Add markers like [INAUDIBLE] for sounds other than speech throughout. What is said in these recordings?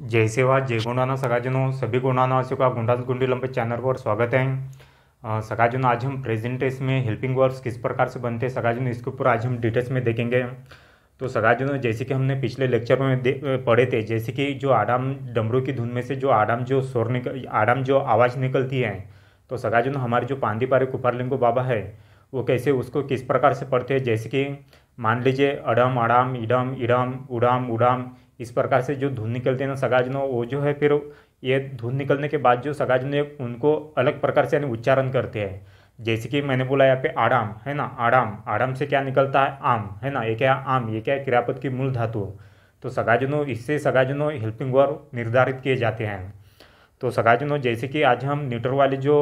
जय सेवा जय गुंडाना सगाजनों सभी गुंडानावासियों का गुंडा गुंडी लंबे चैनल पर स्वागत है सगाजन आज हम प्रेजेंट इसमें में हेल्पिंग वर्ब्स किस प्रकार से बनते हैं जनों इसके ऊपर आज हम डिटेल्स में देखेंगे तो जनों जैसे कि हमने पिछले लेक्चर में पढ़े थे जैसे कि जो आडाम डमरू की धुन में से जो आडाम जो स्वर निकल आडाम जो आवाज़ निकलती है तो जनों हमारे जो पांदी पारे कुपारलिंगो बाबा है वो कैसे उसको किस प्रकार से पढ़ते हैं जैसे कि मान लीजिए अडम अड़ाम इडम इडम उड़ाम उड़ाम इस प्रकार से जो धुन निकलते हैं ना सगाजनों वो जो है फिर ये धुन निकलने के बाद जो सगाजन उनको अलग प्रकार से यानी उच्चारण करते हैं जैसे कि मैंने बोला यहाँ पे आराम है ना आराम आराम से क्या निकलता है आम है ना ये क्या आम ये क्या क्रियापद की मूल धातु तो सगाजनों इससे सगाजनों हेल्पिंग वर्ग निर्धारित किए जाते हैं तो सगाजनों जैसे कि आज हम न्यूटर वाले जो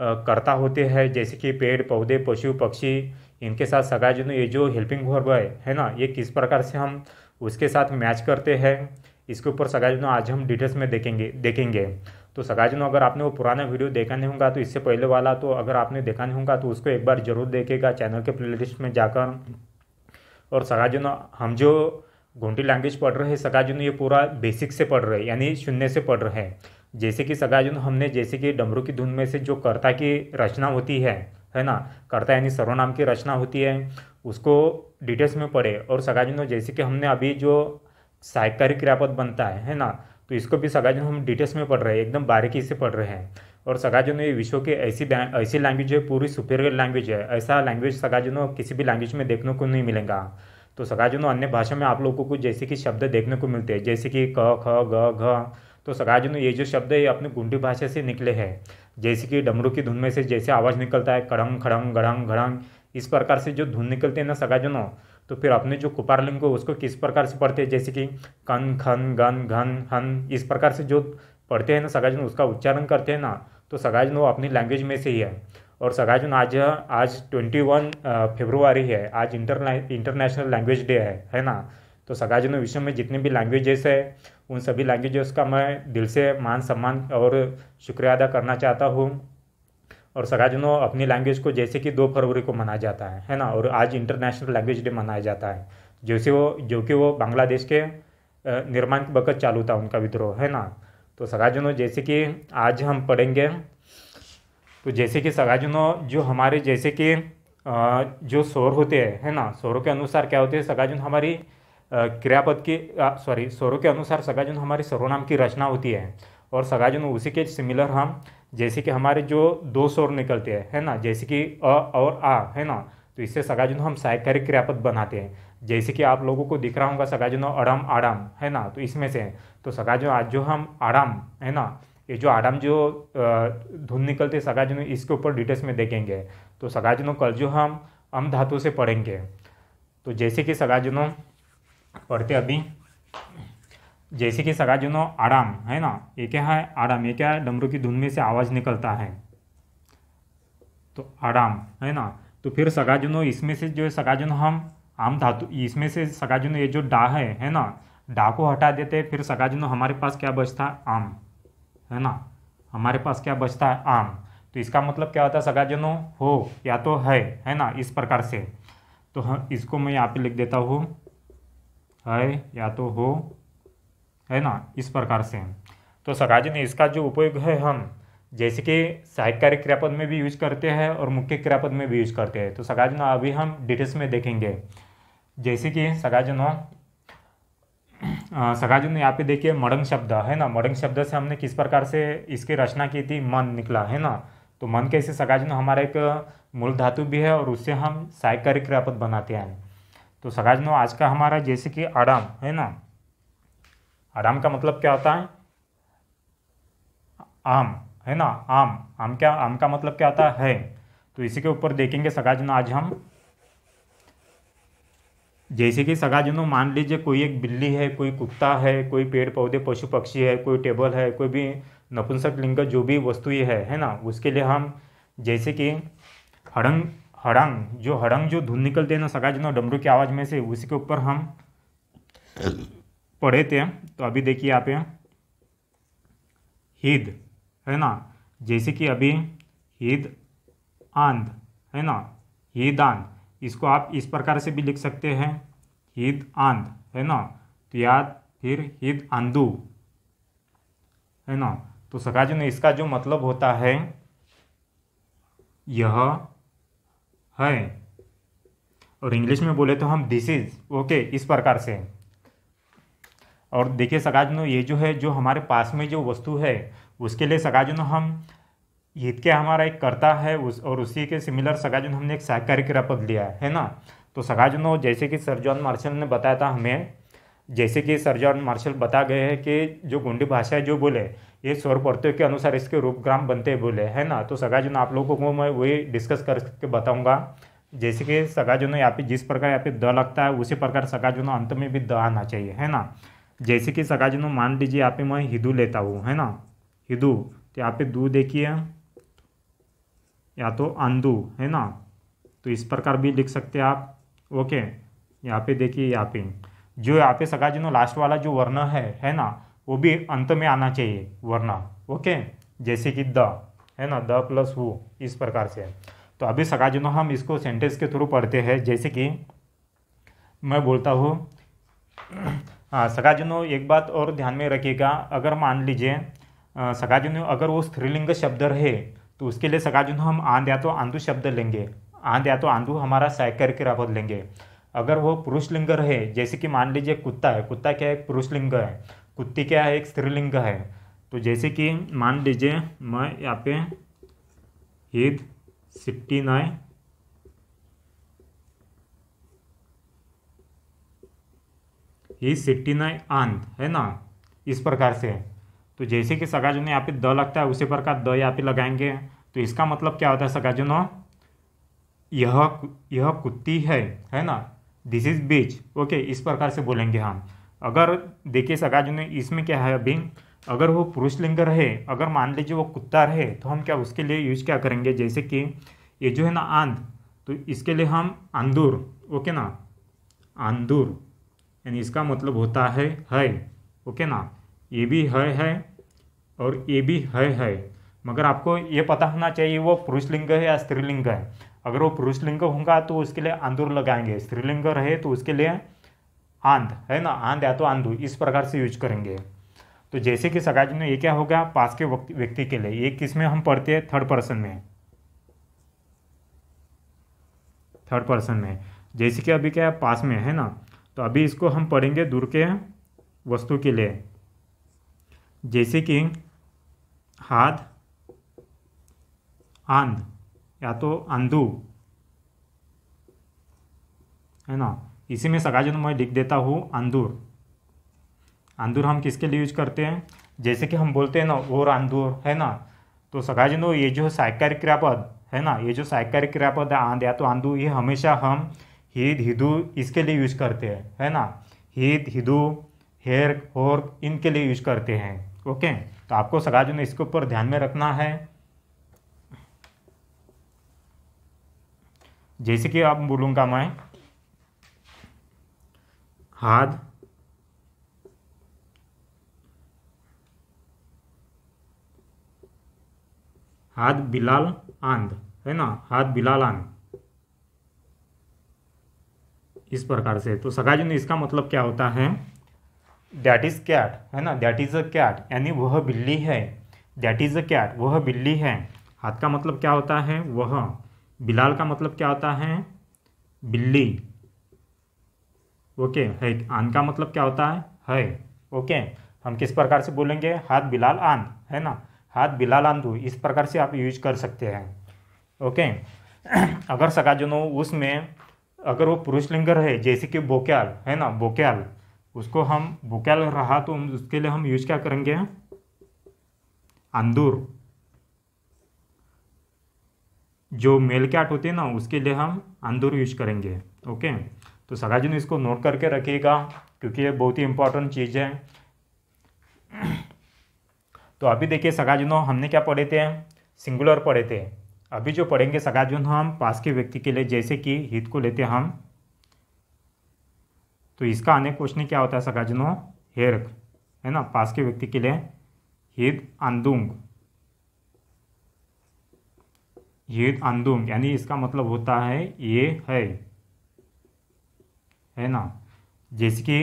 कर्ता होते हैं जैसे कि पेड़ पौधे पशु पक्षी इनके साथ सगाजनों ये जो हेल्पिंग वर्ब है ना ये किस प्रकार से हम उसके साथ मैच करते हैं इसके ऊपर सगा जनों आज हम डिटेल्स में देखेंगे देखेंगे तो सगा जनों अगर आपने वो पुराना वीडियो देखा नहीं होगा तो इससे पहले वाला तो अगर आपने देखा नहीं होगा तो उसको एक बार जरूर देखेगा चैनल के प्ले में जाकर और सगा जनों हम जो गोंटी लैंग्वेज पढ़ रहे हैं सगा जनों ये पूरा बेसिक से पढ़ रहे हैं यानी शून्य से पढ़ रहे हैं जैसे कि सगा जनों हमने जैसे कि डमरू की धुन में से जो कर्ता की रचना होती है है ना कर्ता यानी सर्वनाम की रचना होती है उसको डिटेल्स में पढ़े और सगाजनों जैसे कि हमने अभी जो सहायकारी क्रियापद बनता है है ना तो इसको भी सगाजन हम डिटेल्स में पढ़ रहे हैं एकदम बारीकी से पढ़ रहे हैं और सगाजनों ये विश्व की ऐसी ऐसी लैंग्वेज है पूरी सुपीरियर लैंग्वेज है ऐसा लैंग्वेज सगाजनों किसी भी लैंग्वेज में देखने को नहीं मिलेगा तो सगाजनों अन्य भाषा में आप लोगों को जैसे कि शब्द देखने को मिलते हैं जैसे कि क ख ग घ तो सगाजनों ये जो शब्द है ये अपने गुंडी भाषा से निकले हैं जैसे कि डमरू की धुन में से जैसे आवाज़ निकलता है कड़ंग खड़ंग गड़ंग घड़ंग इस प्रकार से जो धुन निकलते हैं ना सगाजनों तो फिर अपने जो कुपार लिंग को उसको किस प्रकार से पढ़ते हैं जैसे कि कन खन गन घन हन इस प्रकार से जो पढ़ते हैं ना सगाजन उसका उच्चारण करते हैं ना तो सगाजन वो अपनी लैंग्वेज में से ही है और सगाजन आज आज ट्वेंटी वन फेब्रुआरी है आज इंटरने इंटरनेशनल लैंग्वेज डे है है ना तो सगाजनों विश्व में जितने भी लैंग्वेजेस है उन सभी लैंग्वेजेस का मैं दिल से मान सम्मान और शुक्रिया अदा करना चाहता हूँ और सगाजनों अपनी लैंग्वेज को जैसे कि दो फरवरी को मनाया जाता है है ना और आज इंटरनेशनल लैंग्वेज डे मनाया जाता है जैसे वो जो कि वो बांग्लादेश के निर्माण के बकत चालू था उनका विद्रोह है ना तो सगाजुनो जैसे कि आज हम पढ़ेंगे तो जैसे कि सगाजुनो जो हमारे जैसे कि जो शोर होते हैं है ना शोरों के अनुसार क्या होते हैं सगाजुन हमारी क्रियापद की सॉरी स्वरों के अनुसार सगाजुन हमारी सर्वनाम की रचना होती है और सगाजुन उसी के सिमिलर हम जैसे कि हमारे जो दो स्वर निकलते हैं है ना जैसे कि अ और आ है ना तो इससे सगाजुन हम सहायकारी क्रियापद बनाते हैं जैसे कि आप लोगों को दिख रहा होगा सगाजुन अड़म आड़म है ना तो इसमें से तो सगाजुन आज जो हम आड़म है ना ये जो आड़म जो धुन निकलते सगाजुन इसके ऊपर डिटेल्स में देखेंगे तो सगाजुनों कल जो हम अम धातु से पढ़ेंगे तो जैसे कि सगाजुनों पढ़ते अभी जैसे कि सगा जुनो आराम है ना ये क्या है आराम ये क्या है डमरू की धुन में से आवाज़ निकलता है तो आराम है ना तो फिर सगा जुनो इसमें से जो सगा जुनो हम आम धातु इसमें से सगा जुनो ये जो डा है है ना डा को हटा देते फिर सगा जुनो हमारे पास क्या बचता है आम है ना हमारे पास क्या बचता है आम तो इसका मतलब क्या होता है सगा जुनो हो या तो है है ना इस प्रकार से तो इसको मैं यहाँ पे लिख देता हूँ है या तो हो है ना इस प्रकार से तो जी ने इसका जो उपयोग है हम जैसे कि सहायकारी क्रियापद में भी यूज करते हैं और मुख्य क्रियापद में भी यूज करते हैं तो ना अभी हम डिटेल्स में देखेंगे जैसे कि सकाजन जी ने यहाँ पे देखिए मडंग शब्द है ना मडंग शब्द से हमने किस प्रकार से इसकी रचना की थी मन निकला है ना तो मन कैसे ना हमारा एक मूल धातु भी है और उससे हम सहायकारी क्रियापद बनाते हैं तो समझ आज का हमारा जैसे कि आराम है ना आराम का मतलब क्या होता है आम है ना आम आम क्या आम का मतलब क्या होता है तो इसी के ऊपर देखेंगे सगाजनो आज हम जैसे कि सगाजनो मान लीजिए कोई एक बिल्ली है कोई कुत्ता है कोई पेड़ पौधे पशु पक्षी है कोई टेबल है कोई भी नपुंसक लिंग जो भी वस्तु है है ना उसके लिए हम जैसे कि हड़ंग हड़ंग जो हड़ंग जो धुन निकलते हैं ना सगा ना डमरू की आवाज़ में से उसी के ऊपर हम पढ़े थे तो अभी देखिए आप हिद है ना जैसे कि अभी हिद आंध है ना हिद आंध इसको आप इस प्रकार से भी लिख सकते हैं हिद आंध है ना तो या फिर हिद आंदू है ना तो सगा ने इसका जो मतलब होता है यह हैं और इंग्लिश में बोले तो हम दिस इज ओके इस प्रकार से और देखिए सगाजनो ये जो है जो हमारे पास में जो वस्तु है उसके लिए सकाजनो हम ईद के हमारा एक करता है उस और उसी के सिमिलर सगाजुन हमने एक क्रिया पद लिया है ना तो सगाजुनो जैसे कि सर जॉन मार्शल ने बताया था हमें जैसे कि सर जॉन मार्शल बता गए हैं कि जो गोंडी भाषा जो बोले ये स्वर पड़ते के अनुसार इसके रूपग्राम बनते बोले है ना तो सगाजुन आप लोगों को मैं वही डिस्कस करके बताऊंगा जैसे कि सगाजुनो यहाँ पे जिस प्रकार यहाँ पे द लगता है उसी प्रकार सगाजुनो अंत में भी द आना चाहिए है ना जैसे कि सगाजनों मान लीजिए यहाँ पे मैं हिदू लेता हूँ है ना हिदू तो यहाँ पे दू देखिए या तो अंधू है ना तो इस प्रकार भी लिख सकते आप ओके यहाँ पे देखिए यहाँ पे जो यहाँ पे सगाजुनो लास्ट वाला जो वर्ण है है ना वो भी अंत में आना चाहिए वरना ओके जैसे कि द है ना द प्लस वो इस प्रकार से है तो अभी जिनों हम इसको सेंटेंस के थ्रू पढ़ते हैं जैसे कि मैं बोलता हूँ [CLEARS THROAT] हाँ सकाजुनो एक बात और ध्यान में रखिएगा अगर मान लीजिए सकाजुनो अगर वो स्त्रीलिंग शब्द रहे तो उसके लिए सकाजुनो हम आंध या तो आंधु शब्द लेंगे आंध या तो आंधु हमारा साइकर के रावत लेंगे अगर वो पुरुष लिंग रहे जैसे कि मान लीजिए कुत्ता है कुत्ता क्या है पुरुष लिंग है कुत्ती क्या है एक स्त्रीलिंग है तो जैसे कि मान लीजिए मैं यहाँ पे ईद सिप्टी नाइन ही सिट्टी नाइन आंत है ना इस प्रकार से तो जैसे कि सगाजुन यहाँ पे द लगता है उसी प्रकार द यहाँ पे लगाएंगे तो इसका मतलब क्या होता है सगाजुनो यह यह कुत्ती है है ना दिस इज बीच ओके इस प्रकार से बोलेंगे हम हाँ। अगर देखिए सगा जो इसमें क्या है अभी अगर वो पुरुष लिंग रहे अगर मान लीजिए वो कुत्ता रहे तो हम क्या उसके लिए यूज क्या करेंगे जैसे कि ये जो है ना आंध तो इसके लिए हम आंदूर ओके ना आंदूर यानी इसका मतलब होता है है ओके ना ये भी है है और ये भी है है मगर आपको ये पता होना चाहिए वो पुरुष लिंग है या स्त्रीलिंग है अगर वो पुरुष लिंग होगा तो उसके लिए आंदूर लगाएंगे स्त्रीलिंग रहे तो उसके लिए आंध है ना आंध या तो आंधु इस प्रकार से यूज करेंगे तो जैसे कि सगाज में ये क्या होगा पास के व्यक्ति के लिए ये किस में हम पढ़ते हैं थर्ड पर्सन में थर्ड पर्सन में जैसे कि अभी क्या है पास में है ना तो अभी इसको हम पढ़ेंगे दूर के वस्तु के लिए जैसे कि हाथ आंध या तो आंधु है ना इसी में सगा जन्म मैं लिख देता हूँ अंदूर अंदूर हम किसके लिए यूज करते हैं जैसे कि हम बोलते हैं ना और अंदूर है ना तो सगा जनो ये जो साहकार क्रियापद है ना ये जो साहकार क्रियापद आंद या तो आंदू ये हमेशा हम हिद हिदू इसके लिए यूज करते हैं है ना हिद हिदू हेर होर इनके लिए यूज करते हैं ओके तो आपको जनो इसके ऊपर ध्यान में रखना है जैसे कि आप बोलूँगा मैं हाद हाद बिलाल आंध है ना हाद बिलाल आंध इस प्रकार से तो सगा ने इसका मतलब क्या होता है दैट इज़ कैट है ना दैट इज़ अ कैट यानी वह बिल्ली है दैट इज़ अ कैट वह बिल्ली है हाथ का मतलब क्या होता है वह बिलाल का मतलब क्या होता है बिल्ली ओके है आन का मतलब क्या होता है है ओके हम किस प्रकार से बोलेंगे हाथ बिलाल आन है ना हाथ बिलाल आन दू इस प्रकार से आप यूज कर सकते हैं ओके [CLEARS THROAT] अगर जनो उसमें अगर वो पुरुष लिंगर है जैसे कि बोक्याल है ना बोक्याल उसको हम बोक्याल रहा तो उसके लिए हम यूज क्या करेंगे अंदूर जो मेल कैट होते हैं ना उसके लिए हम अंदूर यूज करेंगे ओके तो ने इसको नोट करके रखिएगा क्योंकि ये बहुत ही इंपॉर्टेंट चीज़ है तो अभी देखिए सगाजुनो हमने क्या पढ़े थे सिंगुलर पढ़े थे अभी जो पढ़ेंगे सगाजुन हम पास के व्यक्ति के लिए जैसे कि हित को लेते हम तो इसका अनेक क्वेश्चन क्या होता है सगाजुनो हेरक है ना पास के व्यक्ति के लिए हित अंदुंग हित अंदुंग यानी इसका मतलब होता है ये है है ना जैसे कि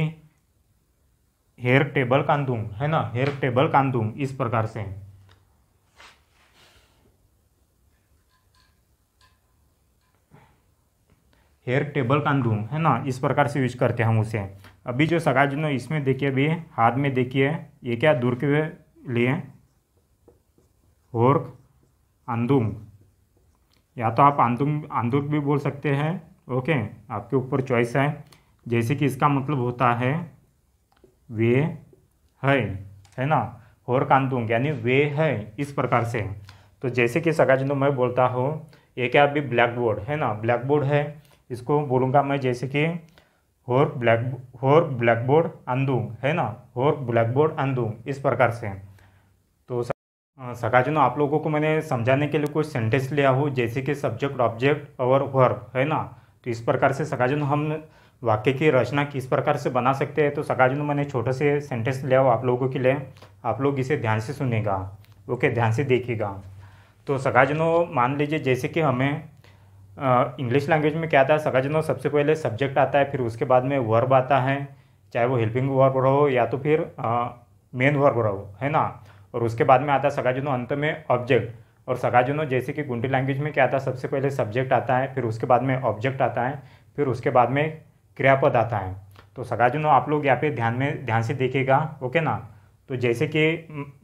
हेयर टेबल कांदूंग है ना हेयर टेबल कांदूंग इस प्रकार से हेयर टेबल कांदूंग है ना इस प्रकार से यूज करते हैं हम उसे अभी जो सगा जिनो इसमें देखिए अभी हाथ में देखिए ये क्या दूर के लिए होर्क आंदूंग या तो आप आंदूंग आंदुर भी बोल सकते हैं ओके आपके ऊपर चॉइस है जैसे कि इसका मतलब होता है वे है है ना होर कांतुंग यानी वे है इस प्रकार से तो जैसे कि सगाजनो मैं बोलता हूँ ये क्या अभी ब्लैक बोर्ड है ना ब्लैक बोर्ड है इसको बोलूँगा मैं जैसे कि होर ब्लैक होर ब्लैक बोर्ड आंदू है ना होर ब्लैक बोर्ड आंदू इस प्रकार से तो सकाजनों आप लोगों को मैंने समझाने के लिए कुछ सेंटेंस लिया हूँ जैसे कि सब्जेक्ट ऑब्जेक्ट और वर्ब है ना तो इस प्रकार से सकाजनों हम वाक्य की रचना किस प्रकार से बना सकते हैं तो सकाजुन मैंने छोटे से सेंटेंस लिया आप लोगों के लिए आप लोग इसे ध्यान से सुनेगा ओके ध्यान से देखेगा तो सकाजुनो मान लीजिए जैसे कि हमें इंग्लिश लैंग्वेज में क्या आता है सकाजुनो सबसे पहले सब्जेक्ट आता है फिर उसके बाद में वर्ब आता है चाहे वो हेल्पिंग वर्ब रहो या तो फिर मेन वर्ब रहो है ना और उसके बाद में आता है सकाजुनो अंत में ऑब्जेक्ट और सकाजुनो जैसे कि गुंडी लैंग्वेज में क्या आता है सबसे पहले सब्जेक्ट आता है फिर उसके बाद में ऑब्जेक्ट आता है फिर उसके बाद में क्रियापद आता है तो सगाजुनो आप लोग यहाँ पे ध्यान में ध्यान से देखेगा ओके ना तो जैसे कि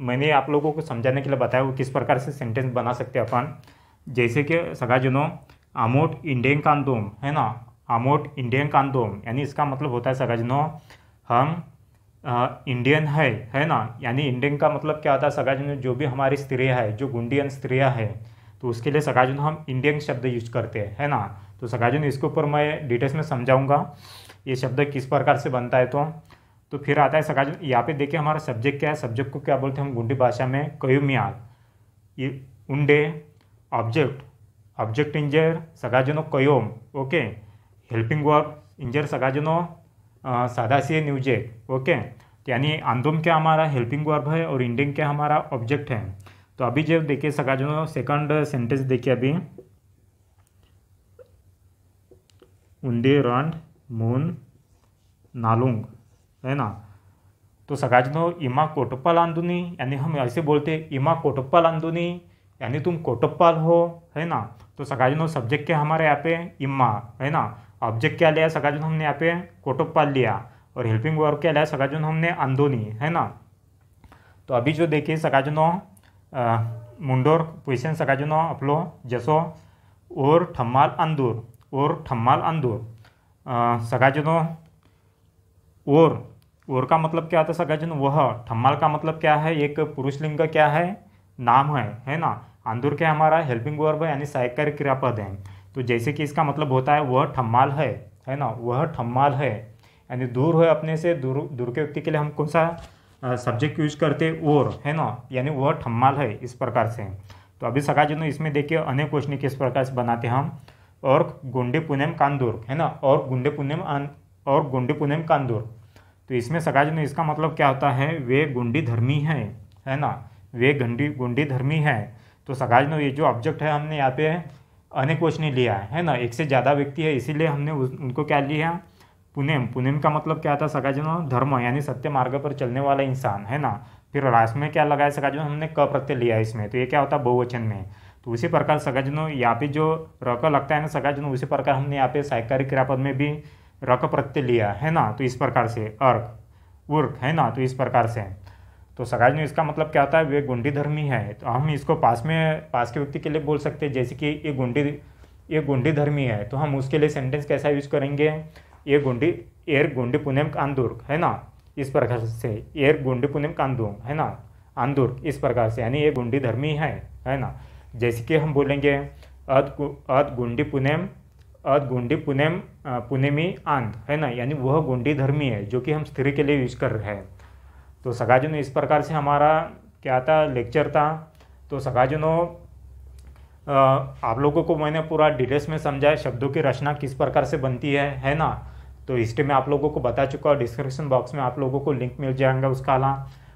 मैंने आप लोगों को समझाने के लिए बताया वो किस प्रकार से सेंटेंस बना सकते अपन जैसे कि सगाजुनो आमोट इंडियन कानदोम है ना आमोट इंडियन कांदोम यानी इसका मतलब होता है सगाजुनो हम आ, इंडियन है है ना यानी इंडियन का मतलब क्या होता है सगाजुनो जो भी हमारी स्त्रियाँ है जो गुंडियन स्त्रियाँ है तो उसके लिए सगाजुनो हम इंडियन शब्द यूज करते हैं है ना तो जन इसके ऊपर मैं डिटेल्स में समझाऊंगा ये शब्द किस प्रकार से बनता है तो तो फिर आता है जन यहाँ पे देखिए हमारा सब्जेक्ट क्या है सब्जेक्ट को क्या बोलते हैं हम गुंडी भाषा में म्याल ये उंडे ऑब्जेक्ट ऑब्जेक्ट इंजर सगा जनो कयोम ओके हेल्पिंग वर्क इंजर सगा सगाजनो से न्यूजे ओके यानी आंदोम क्या हमारा हेल्पिंग वर्ब है और इंडिंग क्या हमारा ऑब्जेक्ट है तो अभी जब देखिए सगाजनो सेकंड सेंटेंस देखिए अभी रंड मून नालुंग है ना तो सगळ्याचें नांव इमा कोटप्पा आंदोनी यानी हम ऐसे बोलते इमा कोटप्पा आंदोनी यानी तुम कोटप्पाल हो है ना तो सगाजनो सब्जेक्ट क्या हमारे यहाँ पे इमा है ना ऑब्जेक्ट क्या लिया सगळ्याचें हमने यहाँ पे कोटप्पाल लिया और हेल्पिंग वर्ब क्या लिया सगळ्याचें हमने आंदोनी है ना तो अभी जो देखिए सगाजनो मुंडोर क्वेश्चन सगळ्याचें अपलो आपलो जसो और ठम्माल अंदूर और ठम्माल अंदूर जनो और और का मतलब क्या होता है सगाजन वह ठम्माल का मतलब क्या है एक पुरुष लिंग क्या है नाम है है ना अंदूर क्या हमारा हेल्पिंग वर्ब है यानी कार्य क्रियापद है तो जैसे कि इसका मतलब होता है वह ठम्माल है है ना वह ठम्माल है यानी दूर है अपने से दूर दूर के व्यक्ति के लिए हम कौन सा सब्जेक्ट यूज करते और है ना यानी वह ठम्माल है इस प्रकार से तो अभी सकाजनों इसमें देखिए अनेक क्वेश्चन किस प्रकार से बनाते हैं हम और गुंडे पुनेम कांदूर है ना और गुंडे पुनेम और गुंडे पुनेम कांदूर तो इसमें सकाज ने इसका मतलब क्या होता है वे गुंडी धर्मी हैं है ना वे गंडी गुंडी धर्मी हैं तो सकाज ने ये जो ऑब्जेक्ट है हमने यहाँ पे अनेक अनेकोचनी लिया है ना एक से ज़्यादा व्यक्ति है इसीलिए हमने उनको क्या लिया पुनेम पुनेम का मतलब क्या था सकाजनो धर्म यानी सत्य मार्ग पर चलने वाला इंसान है ना फिर लास्ट में क्या लगाया सकाजनो हमने क प्रत्यय लिया इसमें तो ये क्या होता बहुवचन में तो उसी प्रकार सगाजनों यहाँ पे जो रक लगता है ना सगाजनो उसी प्रकार हमने यहाँ पे सहकारी क्रियापद में भी रक प्रत्यय लिया है ना तो इस प्रकार से अर्क उर्क है ना तो इस प्रकार से तो सगाजनो इसका मतलब क्या होता है वे गुंडी धर्मी है तो हम इसको पास में पास के व्यक्ति के लिए बोल सकते हैं जैसे कि ये गुंडी ये गुंडी धर्मी है तो हम उसके लिए सेंटेंस कैसा यूज करेंगे ये गुंडी एर गुंडी पुनेम कांदुर्ग है ना इस प्रकार से एर गुंडी पुनेम कांदुंग है ना आंदुर्ग इस प्रकार से यानी ये गुंडी धर्मी है है ना जैसे कि हम बोलेंगे अद अद गुंडी पुनेम अद गुंडी पुनेम पुनेमी आंध है ना यानी वह गुंडी धर्मी है जो कि हम स्त्री के लिए यूज कर रहे हैं तो सगाजनो इस प्रकार से हमारा क्या था लेक्चर था तो सगाजनो आप लोगों को मैंने पूरा डिटेल्स में समझाया शब्दों की रचना किस प्रकार से बनती है है ना तो हिस्ट्री में आप लोगों को बता चुका हूँ डिस्क्रिप्शन बॉक्स में आप लोगों को लिंक मिल जाएगा उसका ला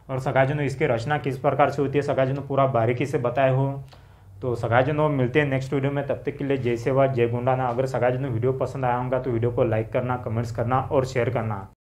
और सगाजनो इसकी रचना किस प्रकार से होती है सगाजनो पूरा बारीकी से बताए हो तो सगाजनों मिलते हैं नेक्स्ट वीडियो में तब तक के लिए जय सेवा जय गुंडाना अगर सगाजनों वीडियो पसंद आया होगा तो वीडियो को लाइक करना कमेंट्स करना और शेयर करना